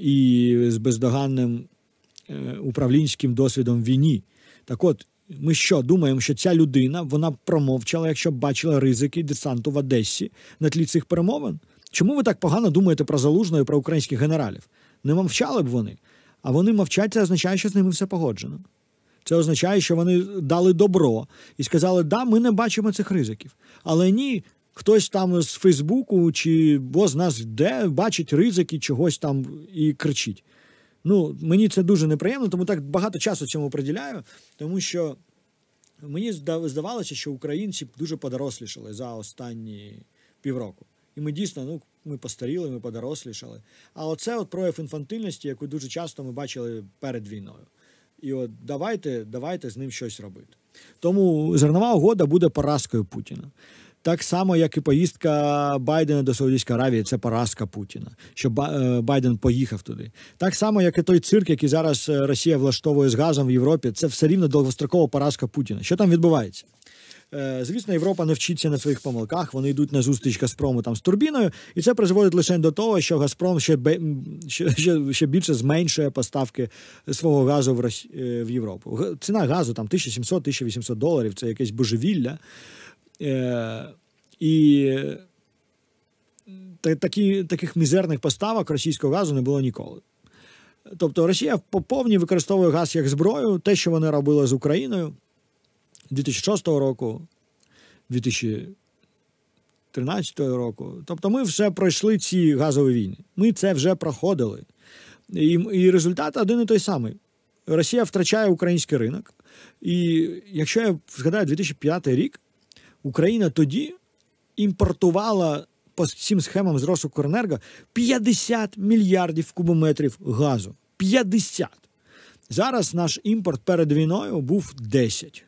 і з бездоганним е, управлінським досвідом в війні. Так от, ми що думаємо, що ця людина вона промовчала, якщо б бачила ризики десанту в Одесі на тлі цих перемовин? Чому ви так погано думаєте про залужного і про українських генералів? Не мовчали б вони, а вони мовчать, це означає, що з ними все погоджено. Це означає, що вони дали добро і сказали, да, ми не бачимо цих ризиків. Але ні, хтось там з Фейсбуку чи бо з нас де бачить ризики чогось там і кричить. Ну, мені це дуже неприємно, тому так багато часу цьому приділяю, тому що мені здавалося, що українці дуже подорослішали за останні півроку. І ми дійсно, ну, ми постаріли, ми подорослішали. А оце от прояв інфантильності, яку дуже часто ми бачили перед війною. І от давайте, давайте з ним щось робити. Тому зернова угода буде поразкою Путіна. Так само, як і поїздка Байдена до Саудівської Аравії, це поразка Путіна, що е, Байден поїхав туди. Так само, як і той цирк, який зараз е, Росія влаштовує з газом в Європі, це все рівно довгострокова поразка Путіна. Що там відбувається? Е, звісно, Європа не вчиться на своїх помилках. Вони йдуть на зустріч Газпрому там з турбіною, і це призводить лише до того, що Газпром ще ще, ще більше зменшує поставки свого газу в Росі... Е, в Європу. Ціна газу там 1700-1800 доларів. Це якесь божевілля. Е, І такі, таких мізерних поставок російського газу не було ніколи. Тобто Росія поповні використовує газ як зброю, те, що вони робили з Україною. 2006 року, 2013 року. Тобто, ми вже пройшли ці газові війни. Ми це вже проходили. І, І результат один і той самий. Росія втрачає український ринок. І якщо я згадаю 2005 рік, Україна тоді імпортувала по цим схемам з Росукоренерго 50 мільярдів кубометрів газу. 50. Зараз наш імпорт перед війною був 10.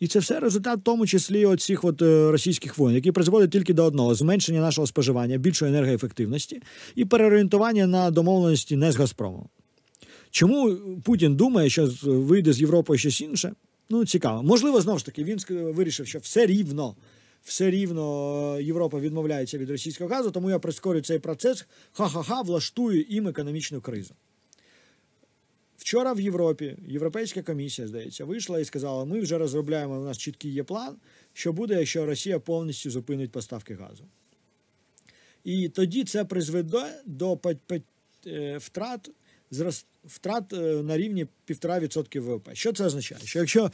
І це все результат, в тому числі от от е, російських воєн, які призводять тільки до одного зменшення нашого споживання, більшої енергоефективності і переорієнтування на домовленості не з Газпромом. Чому Путін думає, що вийде з Європи щось інше? Ну, цікаво. Можливо, знову ж таки, він вирішив, що все рівно. Все рівно е, Європа відмовляється від російського газу, тому я прискорю цей процес. Ха-ха-ха, влаштую їм економічну кризу. Вчора в Європі Європейська комісія здається вийшла і сказала: ми вже розробляємо у нас чіткий є план, що буде, якщо Росія повністю зупинить поставки газу. І тоді це призведе до е, втрат зростання втрат е, на рівні 1,5% ВВП. Що це означає? Що якщо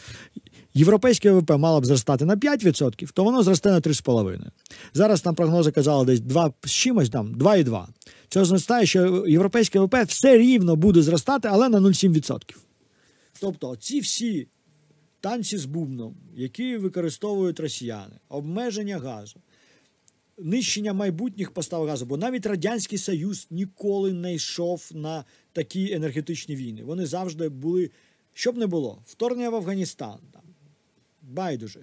європейське ВВП мало б зростати на 5%, то воно зросте на 3,5%. Зараз там прогнози казали десь 2 з чимось там 2,2%. Це означає, що європейське ВВП все рівно буде зростати, але на 0,7%. Тобто ці всі танці з бубном, які використовують росіяни, обмеження газу. Нищення майбутніх постав газу, бо навіть Радянський Союз ніколи не йшов на такі енергетичні війни. Вони завжди були, що б не було, вторгнення в Афганістан, там, байдуже.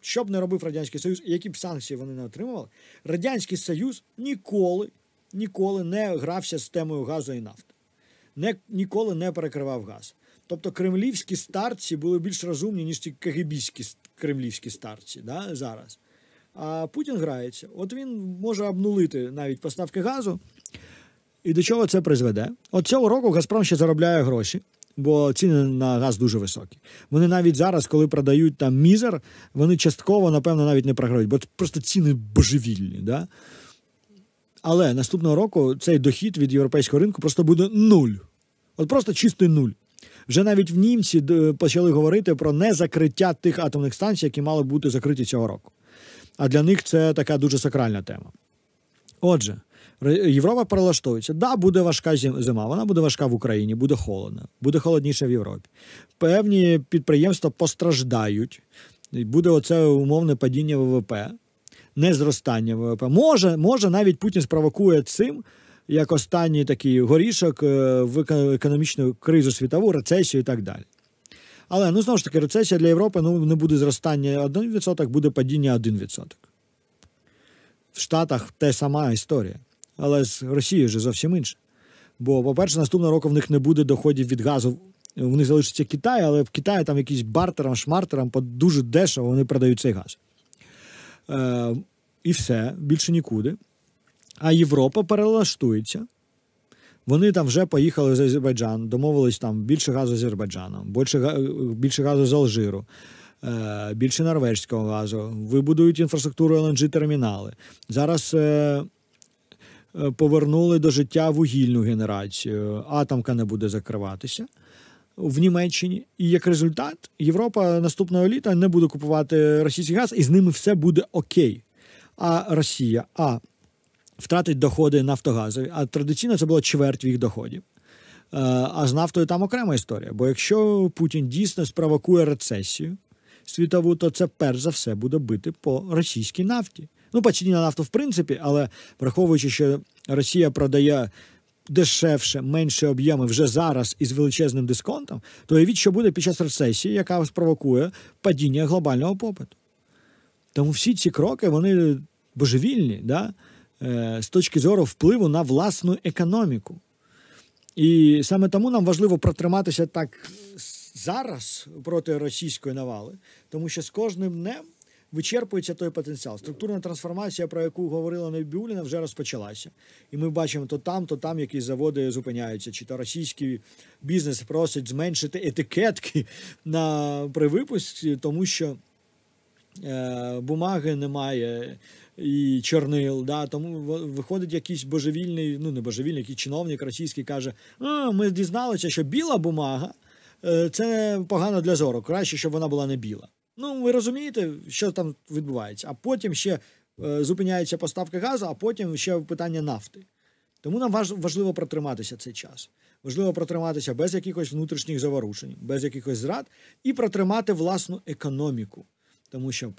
Що б не робив Радянський Союз, і які б санкції вони не отримували, Радянський Союз ніколи ніколи не грався з темою газу і нафти, не, ніколи не перекривав газ. Тобто кремлівські старці були більш розумні, ніж ті кагибійські кремлівські старці да, зараз. А Путін грається. От він може обнулити навіть поставки газу. І до чого це призведе? От цього року Газпром ще заробляє гроші, бо ціни на газ дуже високі. Вони навіть зараз, коли продають там мізер, вони частково, напевно, навіть не програють, бо просто ціни божевільні. Да? Але наступного року цей дохід від європейського ринку просто буде нуль. От просто чистий нуль. Вже навіть в німці е, почали говорити про незакриття тих атомних станцій, які мали бути закриті цього року. А для них це така дуже сакральна тема. Отже. Європа перелаштовується. Да, буде важка зима, вона буде важка в Україні, буде холодно, буде холодніше в Європі. Певні підприємства постраждають, буде оце умовне падіння ВВП, не зростання ВВП. Може, може, навіть Путін спровокує цим. Як останній такий горішок е, в економічну кризу світову, рецесію і так далі. Але ну знову ж таки, рецесія для Європи ну, не буде зростання 1%, буде падіння 1%. В Штатах те сама історія. Але з Росією вже зовсім інше. Бо, по-перше, наступного року в них не буде доходів від газу. В них залишиться Китай, але в Китаї там якісь бартерам, шмартерам дуже дешево вони продають цей газ. Е, І все, більше нікуди. А Європа перелаштується. Вони там вже поїхали з Азербайджан, домовились там більше газу з Азербайджаном, більше, більше газу з Алжиру. Е, більше норвежського газу, вибудують інфраструктуру ЛНЖ-термінали. Зараз е, Е, повернули до життя вугільну генерацію. Атомка не буде закриватися в Німеччині. І як результат, Європа наступного літа не буде купувати російський газ, і з ними все буде окей. А Росія А. Втратить доходи Нафтогазові, а традиційно це було чверть їх доходів. Е, а з нафтою там окрема історія. Бо якщо Путін дійсно спровокує рецесію світову, то це перш за все буде бити по російській нафті. Ну, по ціні на нафту, в принципі, але враховуючи, що Росія продає дешевше, менше об'єми вже зараз із величезним дисконтом, то уявіть, що буде під час рецесії, яка спровокує падіння глобального попиту. Тому всі ці кроки вони божевільні, да? Е, з точки зору впливу на власну економіку. І саме тому нам важливо протриматися так зараз проти російської навали, тому що з кожним днем вичерпується той потенціал. Структурна трансформація, про яку говорила Небюліна, вже розпочалася. І ми бачимо то там, то там якісь заводи зупиняються, чи то російський бізнес просить зменшити етикетки на при випуску, тому що е, бумаги немає. І чорнил, да, тому виходить якийсь божевільний, ну не божевільний, який чиновник російський каже: а, ми дізналися, що біла бумага е, це погано для зору, краще, щоб вона була не біла. Ну, ви розумієте, що там відбувається, а потім ще е, зупиняється поставка газу, а потім ще питання нафти. Тому нам важливо протриматися цей час. Важливо протриматися без якихось внутрішніх заворушень, без якихось зрад, і протримати власну економіку, тому що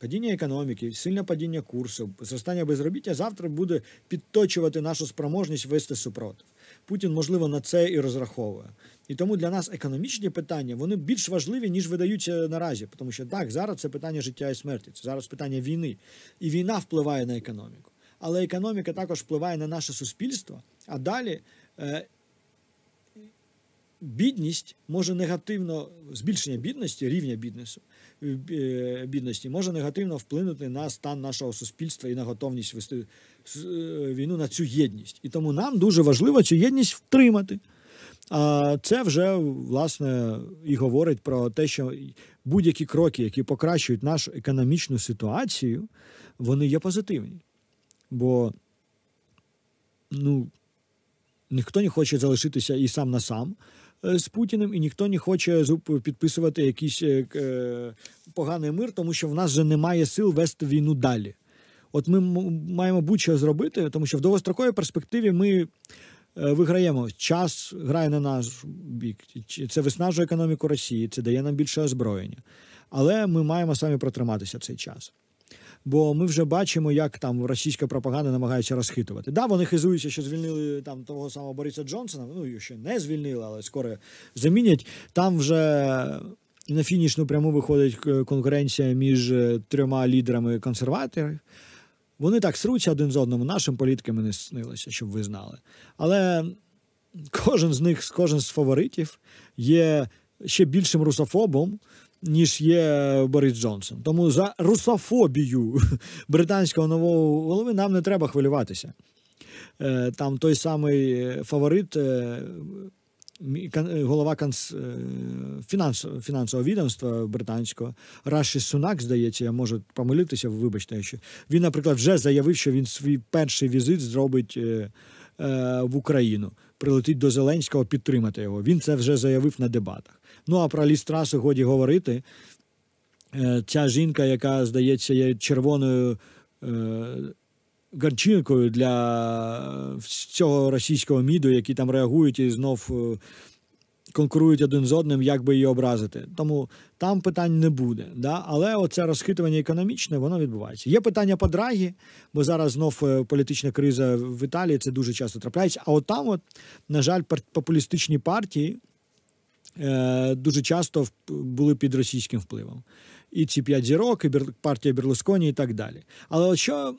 падіння економіки, сильне падіння курсу, зростання безробіття завтра буде підточувати нашу спроможність вести супротив. Путін, можливо, на це і розраховує. І тому для нас економічні питання вони більш важливі, ніж видаються наразі. Тому що так, зараз це питання життя і смерті, це зараз питання війни. І війна впливає на економіку. Але економіка також впливає на наше суспільство. А далі е, бідність може негативно збільшення бідності, рівня бідності, е, бідності може негативно вплинути на стан нашого суспільства і на готовність вести е, війну на цю єдність. І тому нам дуже важливо цю єдність втримати. А це вже власне і говорить про те, що будь-які кроки, які покращують нашу економічну ситуацію, вони є позитивні. Бо ну, ніхто не хоче залишитися і сам на сам е, з Путіним, і ніхто не хоче підписувати якийсь е, е, поганий мир, тому що в нас вже немає сил вести війну далі. От ми маємо будь-що зробити, тому що в довгостроковій перспективі ми Е, виграємо. Час грає на наш бік. Це виснажує економіку Росії, це дає нам більше озброєння. Але ми маємо самі протриматися цей час. Бо ми вже бачимо, як там російська пропаганда намагається розхитувати. Да, вони хизуються, що звільнили там того самого Бориса Джонсона. Ну його ще не звільнили, але скоро замінять. Там вже. На фінішну пряму виходить е, конкуренція між е, трьома лідерами консерваторів. Вони так сруться один з одному, нашим політикам не снилося, щоб ви знали. Але кожен з них, кожен з фаворитів, є ще більшим русофобом. Ніж є Борис Джонсон, тому за русофобію британського нового голови нам не треба хвилюватися. Е, там той самий е, фаворит е, Е, голова канц... Е, фінанс... фінансового відомства британського Раші Сунак, здається, я можу помилитися, вибачте, що він, наприклад, вже заявив, що він свій перший візит зробить е, в Україну. Прилетить до Зеленського підтримати його. Він це вже заявив на дебатах. Ну а про лістрасу годі говорити. Ця жінка, яка здається, є червоною гарчинкою для цього російського міду, які там реагують і знов е, конкурують один з одним, як би її образити. Тому там питань не буде. Да? Але оце розхитування економічне, воно відбувається. Є питання по драгі, бо зараз знов е, політична криза в Італії, це дуже часто трапляється. А от там, от, на жаль, популістичні партії. Е, дуже часто були під російським впливом, і ці п'ять зірок, і партія Берлусконі, і так далі. Але от що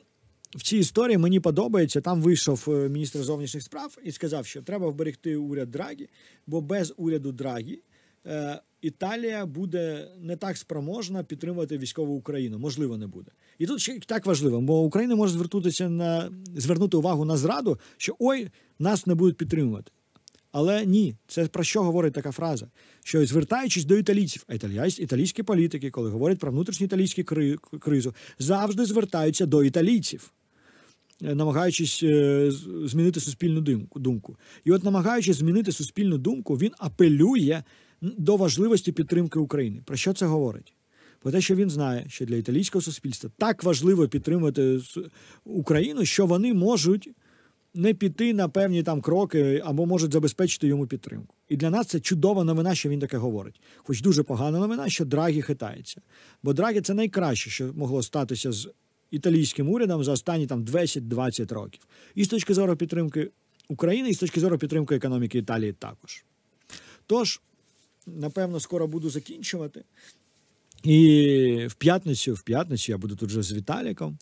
в цій історії мені подобається. Там вийшов е, міністр зовнішніх справ і сказав, що треба вберегти уряд Драгі, бо без уряду Драгі е, Італія буде не так спроможна підтримувати військову Україну. Можливо, не буде. І тут ще так важливо, бо Україна може звернутися на звернути увагу на зраду, що ой, нас не будуть підтримувати. Але ні, це про що говорить така фраза? Що звертаючись до італійців, а італійські політики, коли говорять про внутрішню італійську кризу, завжди звертаються до італійців намагаючись е, змінити суспільну думку. І от, намагаючись змінити суспільну думку, він апелює до важливості підтримки України. Про що це говорить? Про те, що він знає, що для італійського суспільства так важливо підтримувати Україну, що вони можуть не піти на певні там кроки або можуть забезпечити йому підтримку. І для нас це чудова новина, що він таке говорить. Хоч дуже погана новина, що Драгі хитається. Бо Драгі це найкраще, що могло статися з італійським урядом за останні там 20-20 років. І з точки зору підтримки України, і з точки зору підтримки економіки Італії також. Тож, напевно, скоро буду закінчувати. І в п'ятницю, в п'ятницю я буду тут вже з Віталіком.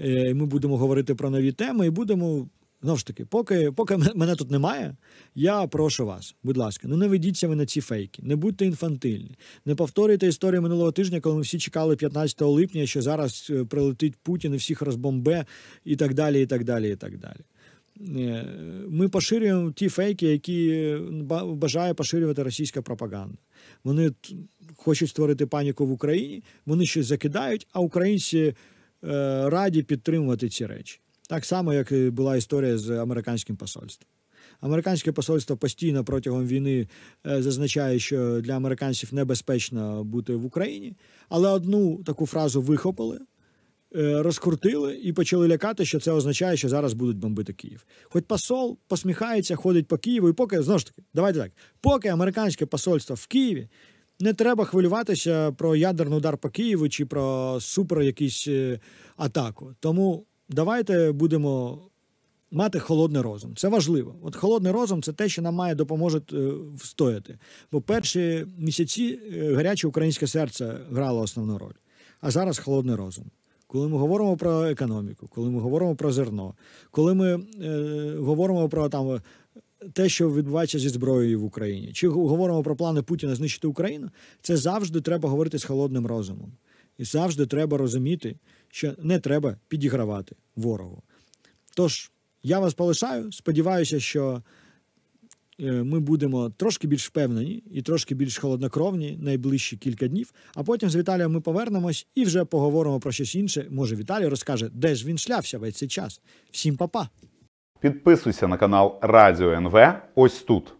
Е, ми будемо говорити про нові теми і будемо Знову ж таки, поки поки мене тут немає, я прошу вас, будь ласка, ну не ведіться ви на ці фейки, не будьте інфантильні, не повторюйте історію минулого тижня, коли ми всі чекали 15 липня, що зараз е, прилетить Путін і всіх розбомбе, і так далі. і так далі, і так далі. Е, ми поширюємо ті фейки, які бажає поширювати російська пропаганда. Вони хочуть створити паніку в Україні, вони щось закидають, а українці е, раді підтримувати ці речі. Так само, як і була історія з американським посольством. Американське посольство постійно протягом війни е, зазначає, що для американців небезпечно бути в Україні, але одну таку фразу вихопили, е, розкрутили і почали лякати, що це означає, що зараз будуть бомбити Київ. Хоч посол посміхається, ходить по Києву, і поки знову ж таки, давайте так, поки американське посольство в Києві. Не треба хвилюватися про ядерний удар по Києву чи про супер якісь е, атаку. Тому давайте будемо мати холодний розум. Це важливо. От холодний розум це те, що нам має допоможе встояти. Бо перші місяці е, гаряче українське серце грало основну роль. А зараз холодний розум. Коли ми говоримо про економіку, коли ми говоримо про зерно, коли ми е, говоримо про там. Е, те, що відбувається зі зброєю в Україні, чи говоримо про плани Путіна знищити Україну, це завжди треба говорити з холодним розумом, і завжди треба розуміти, що не треба підігравати ворогу. Тож, я вас полишаю, сподіваюся, що е, ми будемо трошки більш впевнені і трошки більш холоднокровні найближчі кілька днів. А потім з Віталієм ми повернемось і вже поговоримо про щось інше. Може, Віталій розкаже, де ж він шлявся весь цей час. Всім па-па! Підписуйся на канал Радіо НВ. Ось тут.